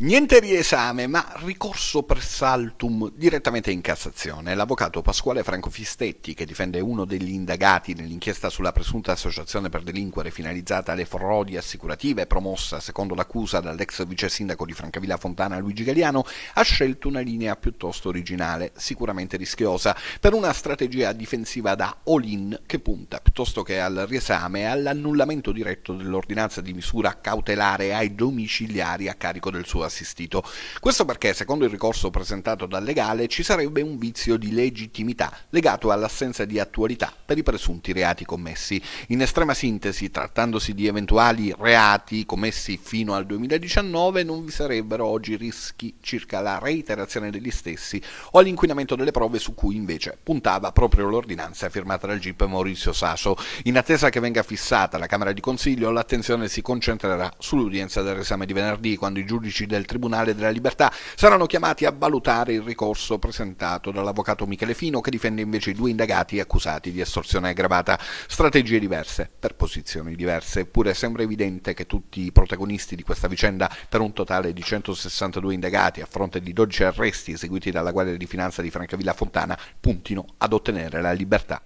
Niente riesame, ma ricorso per saltum direttamente in Cassazione. L'avvocato Pasquale Franco Fistetti, che difende uno degli indagati nell'inchiesta sulla presunta associazione per delinquere finalizzata alle frodi assicurative promossa secondo l'accusa dall'ex vice sindaco di Francavilla Fontana Luigi Galiano, ha scelto una linea piuttosto originale, sicuramente rischiosa, per una strategia difensiva da all-in che punta, piuttosto che al riesame, all'annullamento diretto dell'ordinanza di misura cautelare ai domiciliari a carico del suo assistito. Questo perché, secondo il ricorso presentato dal legale, ci sarebbe un vizio di legittimità legato all'assenza di attualità per i presunti reati commessi. In estrema sintesi, trattandosi di eventuali reati commessi fino al 2019, non vi sarebbero oggi rischi circa la reiterazione degli stessi o l'inquinamento delle prove su cui invece puntava proprio l'ordinanza firmata dal GIP Maurizio Sasso. In attesa che venga fissata la Camera di Consiglio, l'attenzione si concentrerà sull'udienza del resame di venerdì, quando i giudici del del Tribunale della Libertà saranno chiamati a valutare il ricorso presentato dall'avvocato Michele Fino che difende invece i due indagati accusati di estorsione aggravata. Strategie diverse per posizioni diverse, eppure sembra evidente che tutti i protagonisti di questa vicenda per un totale di 162 indagati a fronte di 12 arresti eseguiti dalla Guardia di Finanza di Francavilla Fontana puntino ad ottenere la libertà.